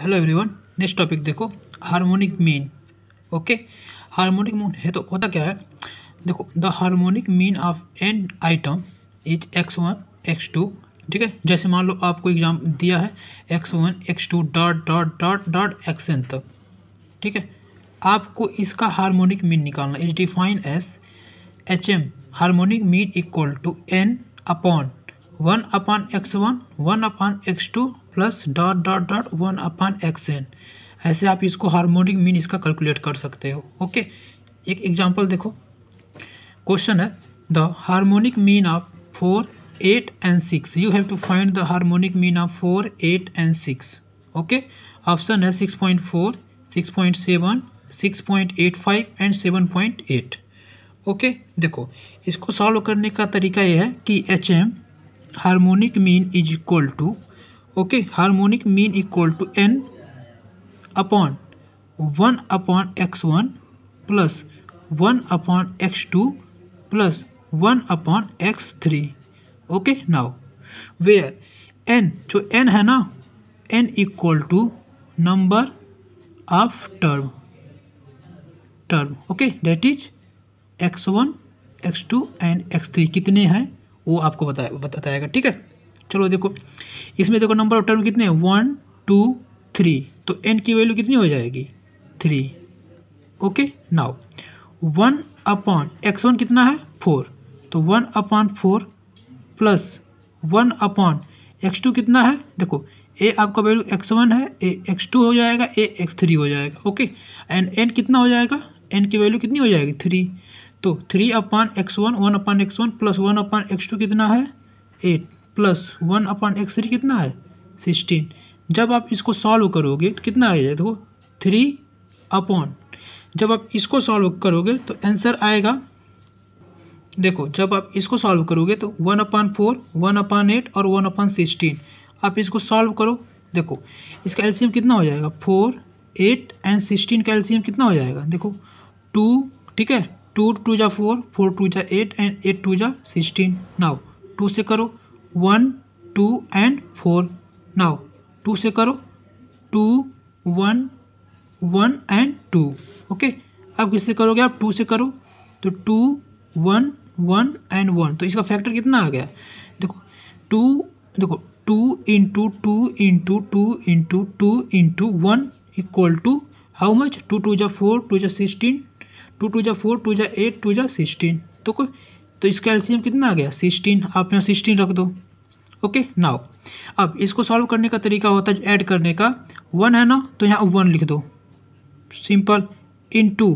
hello everyone next topic देखो harmonic mean okay harmonic mean है तो होता क्या है देखो the harmonic mean of N item is X one X two ठीक है जैसे मान लो आपको एग्जाम दिया है X one X two dot dot dot dot X N तक ठीक है आपको इसका हार्मोनिक मीन निकालना is define S H M harmonic mean equal to N upon one upon X one one upon X two plus dot dot dot one upon X N ऐसे आप इसको harmonic mean इसका calculate कर सकते हो okay एक example देखो question है the harmonic mean of four eight and six you have to find the harmonic mean of four eight and six okay option है six point four six point seven six point eight five and seven point eight okay देखो इसको solve करने का तरीका यह है कि H M harmonic mean is equal to okay harmonic mean equal to N upon one upon X one plus one upon X two plus one upon X three okay now where N जो N है ना N equal to number of term term okay that is X one X two and X three कितने हैं वो आपको बताया बताएगा ठीक है चलो देखो इसमें देखो नंबर ऑफ टर्म कितने हैं वन टू थ्री तो एन की वैल्यू कितनी हो जाएगी three okay now one upon X one कितना है फोर तो one upon four plus one upon X two कितना है देखो ए आपका वैल्यू एक्स वन है ए एक्स टू हो जाएगा ए एक्स थ्री हो जाएगा ओके एंड एन कितना हो जाएगा एन की वैल्यू कितनी हो जाएगी थ्री तो three upon X one one upon X one plus one upon X two कितना है eight plus one upon X three कितना है सिक्सटीन जब आप इसको सॉल्व करोगे तो कितना आ जाएगा देखो थ्री अपॉन जब आप इसको सॉल्व करोगे तो आंसर आएगा देखो जब आप इसको सॉल्व करोगे तो one upon four one upon eight और वन अपान सिक्सटीन आप इसको सॉल्व करो देखो इसका एल्शियम कितना हो जाएगा फोर एट एंड सिक्सटीन का एल्शियम कितना हो जाएगा देखो टू ठीक है टू टू जा फोर फोर टू जा एट एंड एट टू जा सिक्सटीन नाव टू से करो one two and four now two से करो two one one and two okay अब किससे करोगे आप टू से करो तो two one one and one तो इसका फैक्टर कितना आ गया देखो टू देखो two into two into two into two into one equal two how much to two जा फोर टू जा सिक्सटीन टू टू जा फोर टू जा एट टू जा सिक्सटीन तो कोई तो इसका एलसीएम कितना आ गया सिक्सटीन आप यहाँ सिक्सटीन रख दो ओके नाउ अब इसको सॉल्व करने का तरीका होता है ऐड करने का वन है ना तो यहाँ वन लिख दो सिंपल इन टू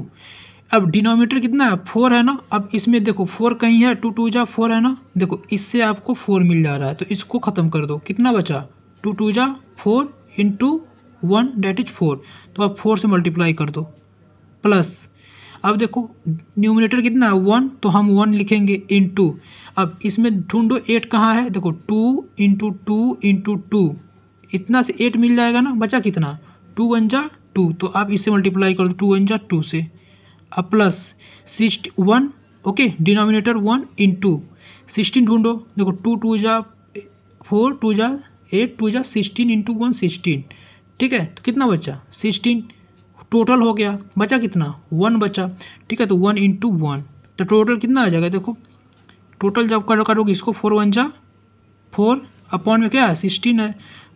अब डिनोमीटर कितना है फोर है ना अब इसमें देखो फोर कहीं है टू टू जा फोर है ना देखो इससे आपको फोर मिल जा रहा है तो इसको ख़त्म कर दो कितना बचा टू टू जा four into one that is four तो आप फोर से मल्टीप्लाई कर दो प्लस अब देखो न्यूमिनेटर कितना है वन तो हम वन लिखेंगे इन टू अब इसमें ढूंढो एट कहाँ है देखो two into two into two इतना से एट मिल जाएगा ना बचा कितना टू वन जा टू तो आप इससे मल्टीप्लाई कर दो टू वन जा टू से अब plus six one okay denominator one into sixteen ढूंढो देखो टू टू जा फोर टू जा एट टू जा सिक्सटीन इंटू वन सिक्सटीन ठीक है तो कितना बचा सिक्सटीन टोटल हो गया बचा कितना वन बचा ठीक है तो वन इंटू वन तो टोटल कितना आ जाएगा देखो टोटल जब करो करोगे इसको फोर वन जा फोर अपॉन में क्या है सिक्सटीन है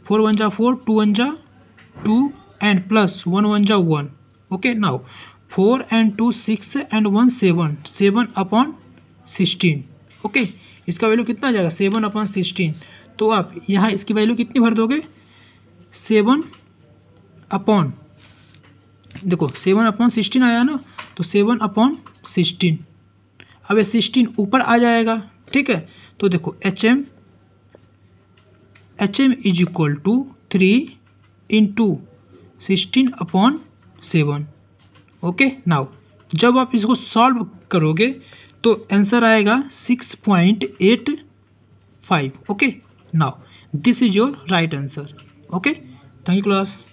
फोर वन जा फोर टू वन जा two and plus one one जा one okay now four and two six and one seven seven upon sixteen okay इसका वैल्यू कितना आ जाएगा सेवन अपॉन सिक्सटीन तो आप यहाँ इसकी वैल्यू कितनी भर दोगे सेवन अपॉन देखो सेवन अपॉन सिक्सटीन आया ना तो सेवन अपॉन सिक्सटीन अब ये सिक्सटीन ऊपर आ जाएगा ठीक है तो देखो H M H M is equal to three into sixteen upon seven okay now जब आप इसको सॉल्व करोगे तो आंसर आएगा six point eight five okay now this is your right answer okay thank you class